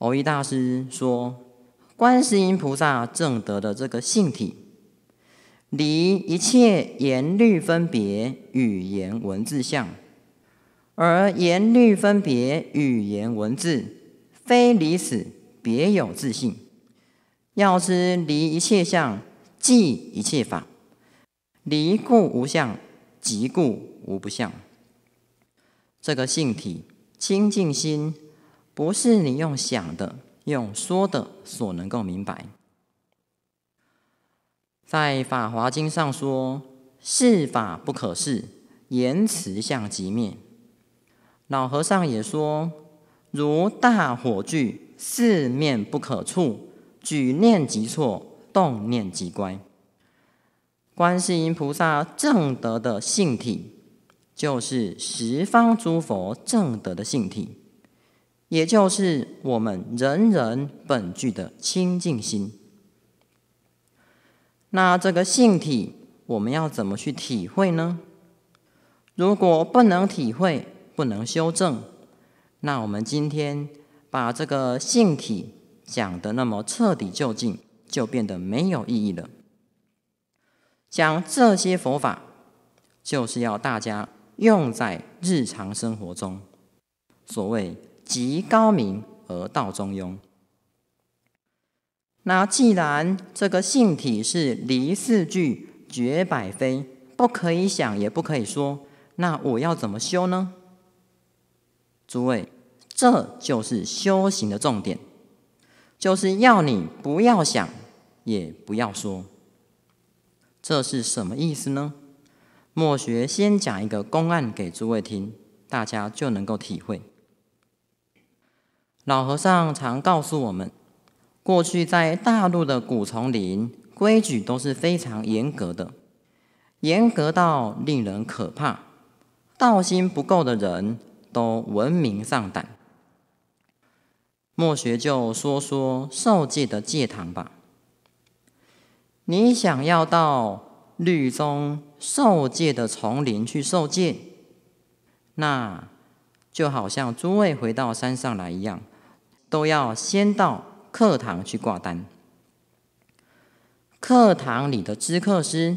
欧一大师说：“观世音菩萨正得的这个性体，离一切言律分别、语言文字相；而言律分别、语言文字，非离此别有自性。要知离一切相，即一切法；离故无相，即故无不相。这个性体清净心。”不是你用想的、用说的所能够明白。在《法华经》上说：“是法不可是，言辞相即灭。”老和尚也说：“如大火炬，四面不可触，举念即错，动念即乖。”观世音菩萨正德的性体，就是十方诸佛正德的性体。也就是我们人人本具的清净心。那这个性体，我们要怎么去体会呢？如果不能体会，不能修正，那我们今天把这个性体讲的那么彻底究竟，就变得没有意义了。讲这些佛法，就是要大家用在日常生活中，所谓。极高明而道中庸。那既然这个性体是离四句、绝百非，不可以想，也不可以说，那我要怎么修呢？诸位，这就是修行的重点，就是要你不要想，也不要说。这是什么意思呢？莫学先讲一个公案给诸位听，大家就能够体会。老和尚常告诉我们，过去在大陆的古丛林规矩都是非常严格的，严格到令人可怕，道心不够的人都闻名丧胆。莫学就说说受戒的戒堂吧，你想要到律宗受戒的丛林去受戒，那就好像诸位回到山上来一样。都要先到课堂去挂单。课堂里的知客师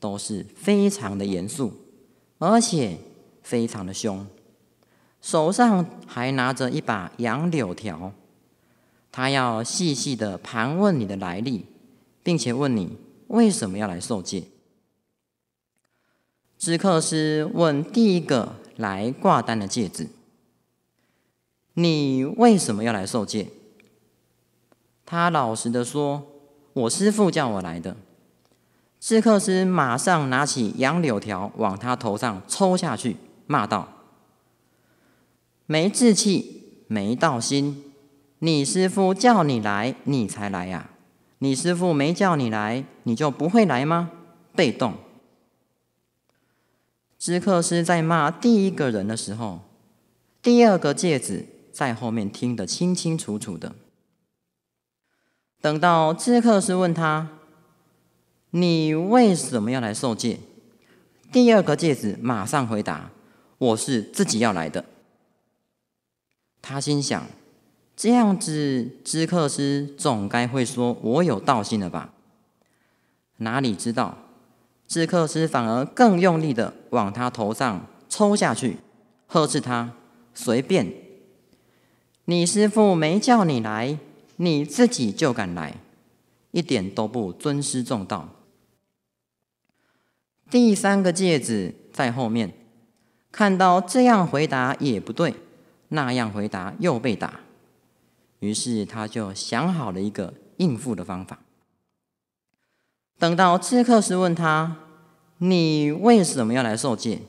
都是非常的严肃，而且非常的凶，手上还拿着一把杨柳条。他要细细的盘问你的来历，并且问你为什么要来受戒。知客师问第一个来挂单的戒指：“你为什么要来受戒？他老实的说：“我师父叫我来的。”芝克斯马上拿起杨柳条往他头上抽下去，骂道：“没志气，没道心，你师父叫你来，你才来呀！你师父没叫你来，你就不会来吗？被动。”芝克斯在骂第一个人的时候，第二个戒指在后面听得清清楚楚的。等到知客师问他：“你为什么要来受戒？”第二个戒子马上回答：“我是自己要来的。”他心想：“这样子，知客师总该会说我有道心了吧？”哪里知道，知客师反而更用力的往他头上抽下去，呵斥他：“随便！”你师父没叫你来，你自己就敢来，一点都不尊师重道。第三个戒子在后面，看到这样回答也不对，那样回答又被打，于是他就想好了一个应付的方法。等到刺客时问他：“你为什么要来受戒？”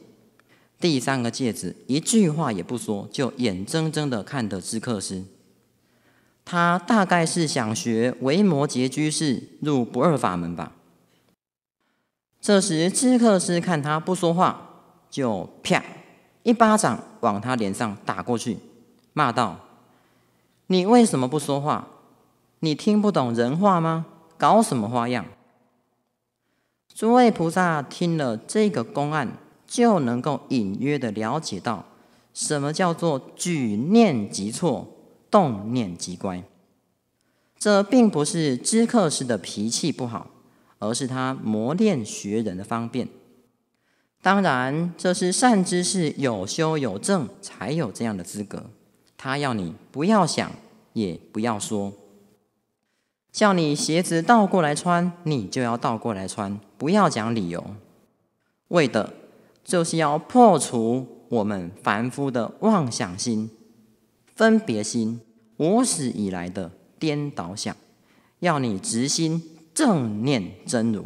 第三个戒指一句话也不说，就眼睁睁的看着支克师。他大概是想学维摩诘居士入不二法门吧。这时支克师看他不说话，就啪一巴掌往他脸上打过去，骂道：“你为什么不说话？你听不懂人话吗？搞什么花样？”诸位菩萨听了这个公案。就能够隐约的了解到，什么叫做举念即错，动念即乖。这并不是知客时的脾气不好，而是他磨练学人的方便。当然，这是善知识有修有证才有这样的资格。他要你不要想，也不要说，叫你鞋子倒过来穿，你就要倒过来穿，不要讲理由，为的。就是要破除我们凡夫的妄想心、分别心、无始以来的颠倒想，要你直心正念真如。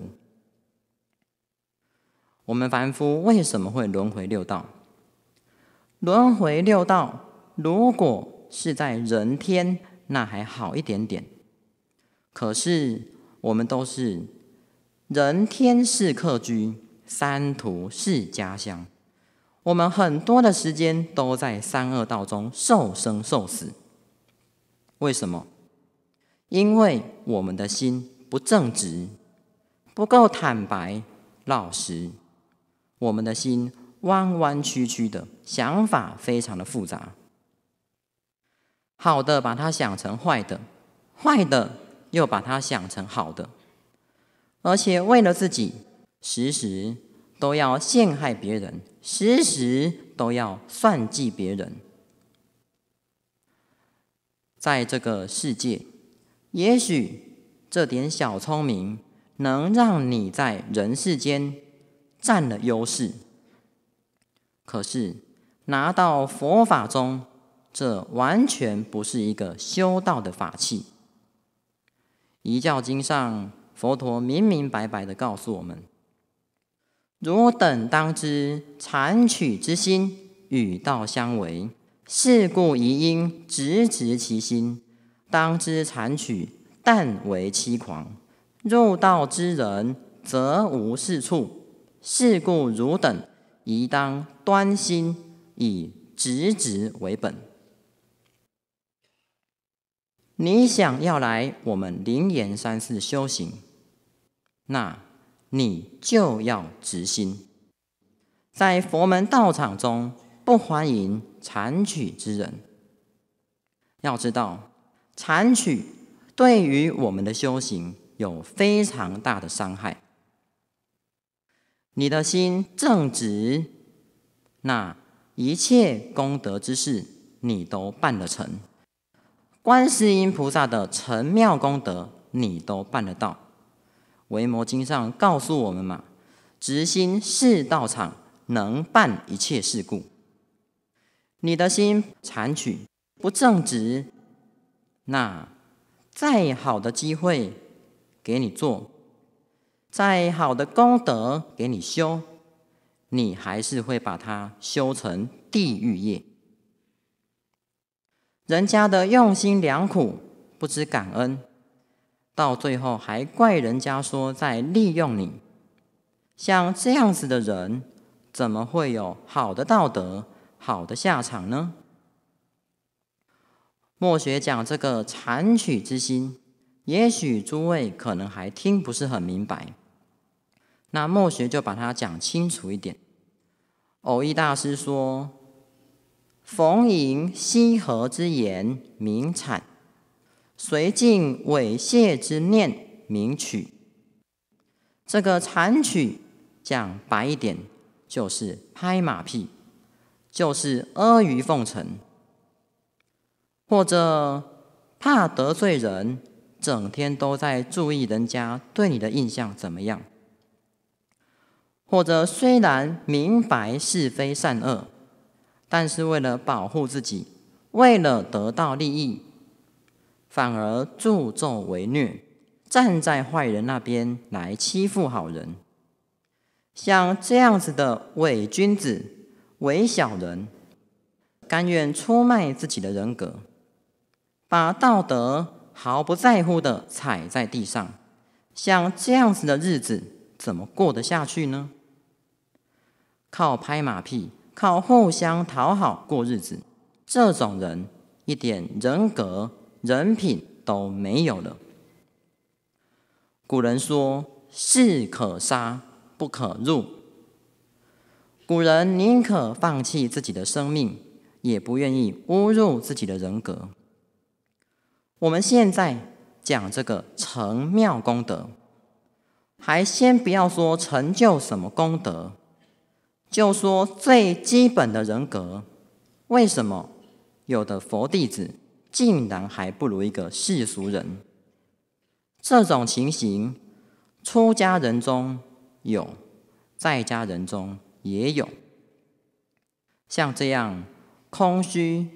我们凡夫为什么会轮回六道？轮回六道，如果是在人天，那还好一点点。可是我们都是人天是客居。三途是家乡，我们很多的时间都在三恶道中受生受死。为什么？因为我们的心不正直，不够坦白老实，我们的心弯弯曲曲的，想法非常的复杂。好的，把它想成坏的；坏的，又把它想成好的。而且为了自己。时时都要陷害别人，时时都要算计别人。在这个世界，也许这点小聪明能让你在人世间占了优势。可是拿到佛法中，这完全不是一个修道的法器。一教经上，佛陀明明白白的告诉我们。汝等当知禅取之心与道相违，是故宜应直直其心。当知禅取，但为欺狂。入道之人，则无是处。是故汝等宜当端心，以直直为本。你想要来我们灵岩山寺修行，那？你就要直心，在佛门道场中不欢迎残取之人。要知道，残取对于我们的修行有非常大的伤害。你的心正直，那一切功德之事你都办得成，观世音菩萨的成妙功德你都办得到。维摩经上告诉我们嘛，直心是道场，能办一切事故。你的心残取不正直，那再好的机会给你做，再好的功德给你修，你还是会把它修成地狱业。人家的用心良苦，不知感恩。到最后还怪人家说在利用你，像这样子的人，怎么会有好的道德、好的下场呢？墨学讲这个残取之心，也许诸位可能还听不是很明白，那墨学就把它讲清楚一点。偶一大师说：“逢迎西河之言，名产。”随尽猥亵之念，名曲。这个禅曲讲白一点，就是拍马屁，就是阿谀奉承，或者怕得罪人，整天都在注意人家对你的印象怎么样。或者虽然明白是非善恶，但是为了保护自己，为了得到利益。反而助纣为虐，站在坏人那边来欺负好人。像这样子的伪君子、伪小人，甘愿出卖自己的人格，把道德毫不在乎的踩在地上。像这样子的日子，怎么过得下去呢？靠拍马屁，靠互相讨好过日子，这种人一点人格。人品都没有了。古人说“士可杀，不可辱”。古人宁可放弃自己的生命，也不愿意侮辱自己的人格。我们现在讲这个成妙功德，还先不要说成就什么功德，就说最基本的人格。为什么有的佛弟子？竟然还不如一个世俗人。这种情形，出家人中有，在家人中也有。像这样空虚、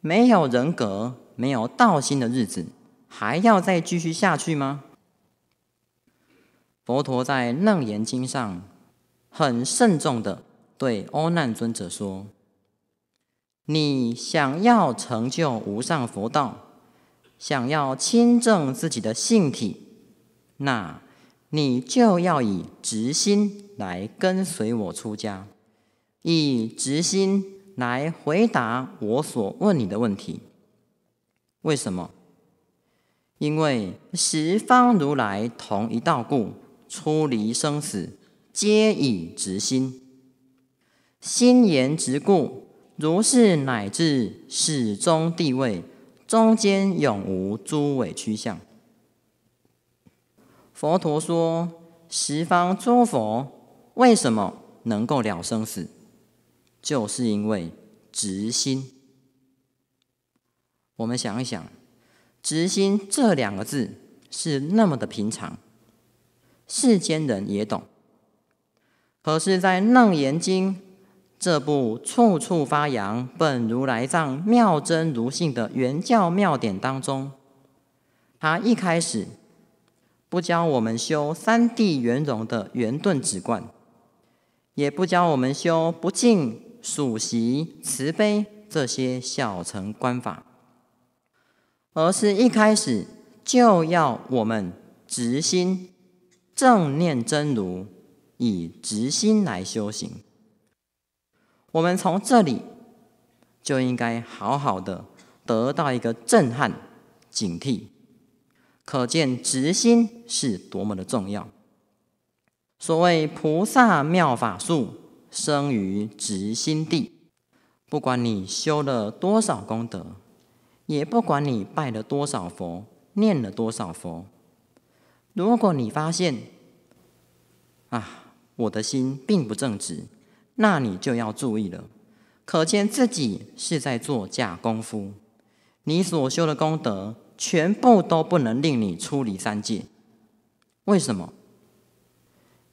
没有人格、没有道心的日子，还要再继续下去吗？佛陀在《楞严经》上很慎重地对阿难尊者说。你想要成就无上佛道，想要亲证自己的性体，那，你就要以直心来跟随我出家，以直心来回答我所问你的问题。为什么？因为十方如来同一道故，出离生死，皆以直心，心言直故。如是乃至始终地位，中间永无诸伪趋向。佛陀说：十方诸佛为什么能够了生死？就是因为执心。我们想一想，“执心”这两个字是那么的平常，世间人也懂。可是，在《楞严经》。这部处处发扬本如来藏妙真如性的原教妙典当中，他一开始不教我们修三地圆融的圆顿止观，也不教我们修不净属习慈悲这些小乘观法，而是一开始就要我们直心正念真如，以直心来修行。我们从这里就应该好好的得到一个震撼、警惕，可见直心是多么的重要。所谓菩萨妙法术，生于直心地。不管你修了多少功德，也不管你拜了多少佛、念了多少佛，如果你发现啊，我的心并不正直。那你就要注意了，可见自己是在做假功夫，你所修的功德全部都不能令你出离三界。为什么？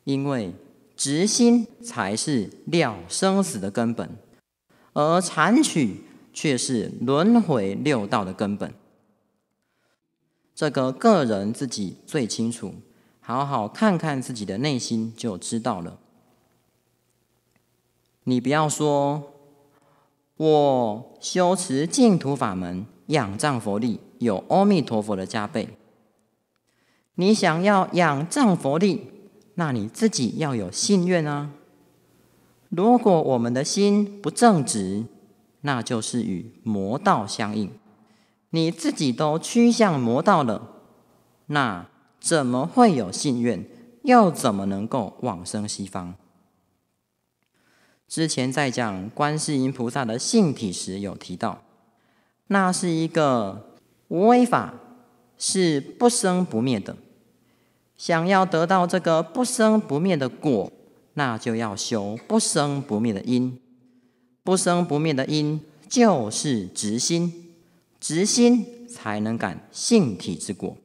因为执心才是了生死的根本，而禅取却是轮回六道的根本。这个个人自己最清楚，好好看看自己的内心就知道了。你不要说，我修持净土法门，仰仗佛力，有阿弥陀佛的加倍。你想要仰仗佛力，那你自己要有信愿啊。如果我们的心不正直，那就是与魔道相应。你自己都趋向魔道了，那怎么会有信愿？又怎么能够往生西方？之前在讲观世音菩萨的性体时，有提到，那是一个无为法，是不生不灭的。想要得到这个不生不灭的果，那就要修不生不灭的因。不生不灭的因就是直心，直心才能感性体之果。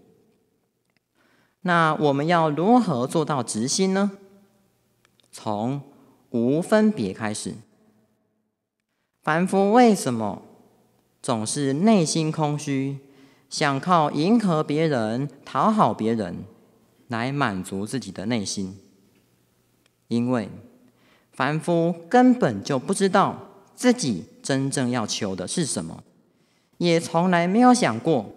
那我们要如何做到直心呢？从无分别开始，凡夫为什么总是内心空虚，想靠迎合别人、讨好别人来满足自己的内心？因为凡夫根本就不知道自己真正要求的是什么，也从来没有想过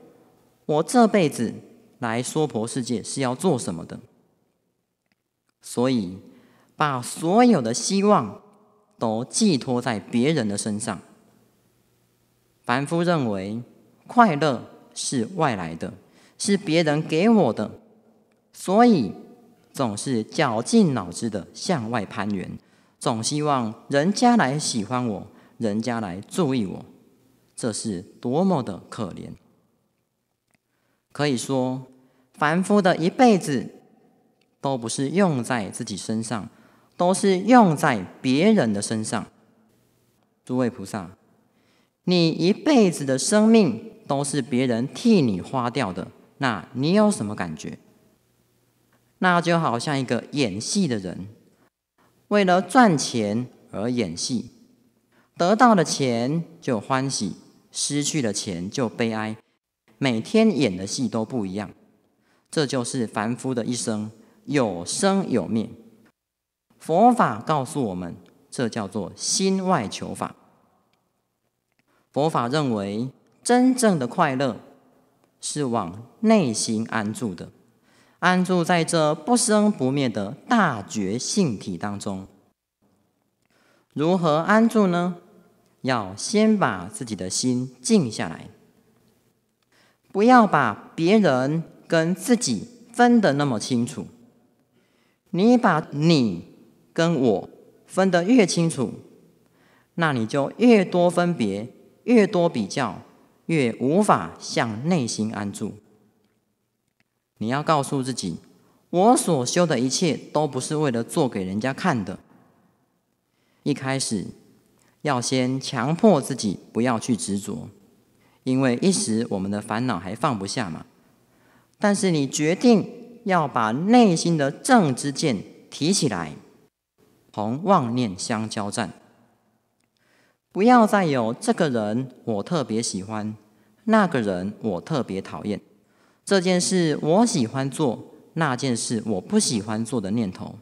我这辈子来娑婆世界是要做什么的，所以。把所有的希望都寄托在别人的身上。凡夫认为快乐是外来的，是别人给我的，所以总是绞尽脑汁的向外攀援，总希望人家来喜欢我，人家来注意我，这是多么的可怜！可以说，凡夫的一辈子都不是用在自己身上。都是用在别人的身上，诸位菩萨，你一辈子的生命都是别人替你花掉的，那你有什么感觉？那就好像一个演戏的人，为了赚钱而演戏，得到了钱就欢喜，失去了钱就悲哀，每天演的戏都不一样，这就是凡夫的一生，有生有灭。佛法告诉我们，这叫做心外求法。佛法认为，真正的快乐是往内心安住的，安住在这不生不灭的大觉性体当中。如何安住呢？要先把自己的心静下来，不要把别人跟自己分得那么清楚。你把你。跟我分得越清楚，那你就越多分别，越多比较，越无法向内心安住。你要告诉自己，我所修的一切都不是为了做给人家看的。一开始要先强迫自己不要去执着，因为一时我们的烦恼还放不下嘛。但是你决定要把内心的正知见提起来。同妄念相交战，不要再有这个人我特别喜欢，那个人我特别讨厌，这件事我喜欢做，那件事我不喜欢做的念头。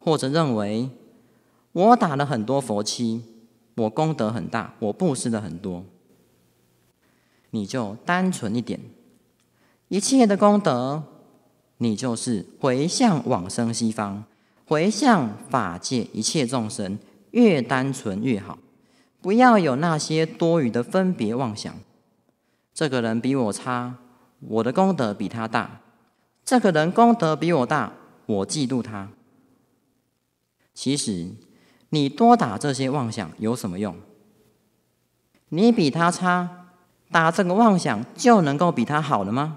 或者认为我打了很多佛七，我功德很大，我布施了很多，你就单纯一点，一切的功德，你就是回向往生西方。回向法界一切众生，越单纯越好，不要有那些多余的分别妄想。这个人比我差，我的功德比他大；这个人功德比我大，我嫉妒他。其实，你多打这些妄想有什么用？你比他差，打这个妄想就能够比他好了吗？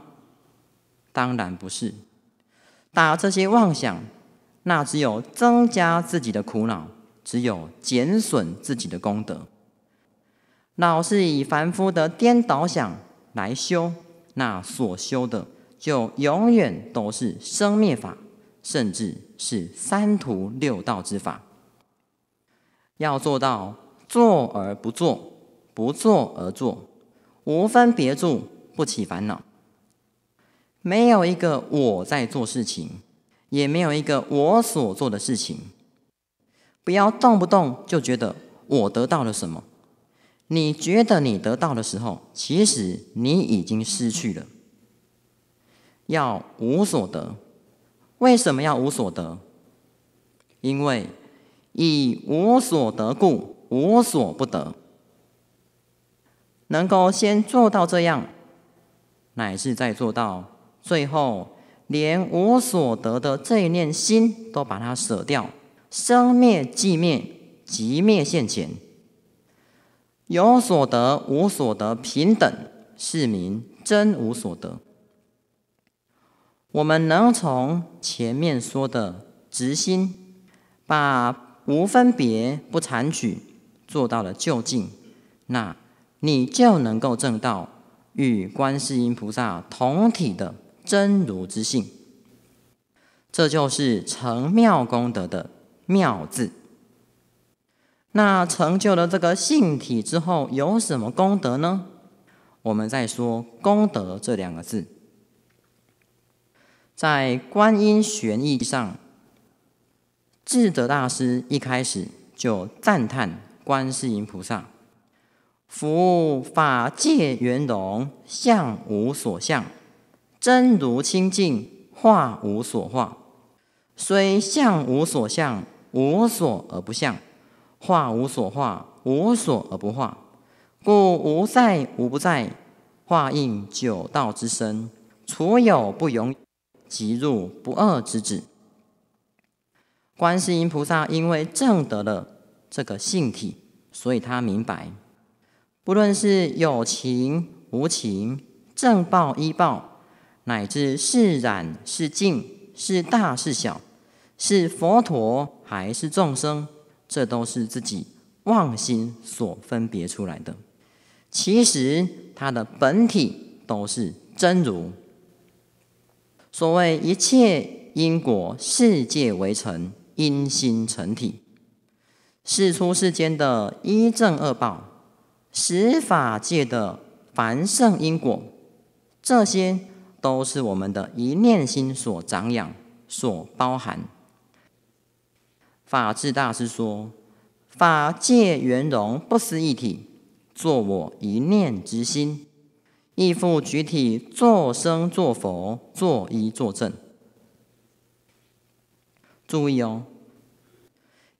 当然不是，打这些妄想。那只有增加自己的苦恼，只有减损自己的功德。老是以凡夫的颠倒想来修，那所修的就永远都是生灭法，甚至是三途六道之法。要做到坐而不坐，不坐而坐，无分别住，不起烦恼。没有一个我在做事情。也没有一个我所做的事情，不要动不动就觉得我得到了什么。你觉得你得到的时候，其实你已经失去了。要无所得，为什么要无所得？因为以无所得故，无所不得。能够先做到这样，乃至再做到最后。连我所得的这一念心都把它舍掉，生灭寂灭，即灭现前。有所得无所得，平等是名真无所得。我们能从前面说的执心，把无分别不残取做到了究竟，那你就能够证到与观世音菩萨同体的。真如之性，这就是成妙功德的“妙”字。那成就了这个性体之后，有什么功德呢？我们再说“功德”这两个字。在《观音玄义》上，智者大师一开始就赞叹观世音菩萨：“夫法界圆融，相无所相。”真如清净，化无所化；虽相无所相，无所而不相；化无所化，无所而不化。故无在无不在，化应九道之身，除有不容，即入不二之智。观世音菩萨因为证得了这个性体，所以他明白，不论是有情无情，正报依报。乃至是染是净是大是小，是佛陀还是众生，这都是自己妄心所分别出来的。其实它的本体都是真如。所谓一切因果世界为成，因心成体。世出世间的一正二报，十法界的凡圣因果，这些。都是我们的一念心所长养、所包含。法智大师说：“法界圆融不思一体，作我一念之心，亦复举体作生、作佛、作一作证。”注意哦，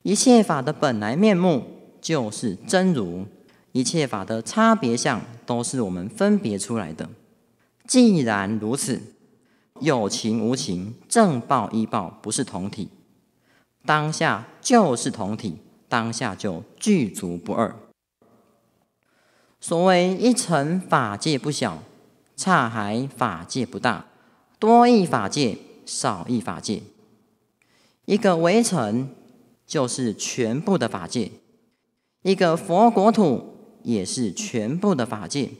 一切法的本来面目就是真如，一切法的差别相都是我们分别出来的。既然如此，有情无情，正报依报不是同体，当下就是同体，当下就具足不二。所谓一尘法界不小，差海法界不大多一法界，少一法界，一个微尘就是全部的法界，一个佛国土也是全部的法界。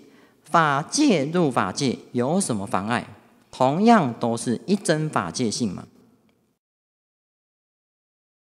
法界入法界有什么妨碍？同样都是一真法界性嘛。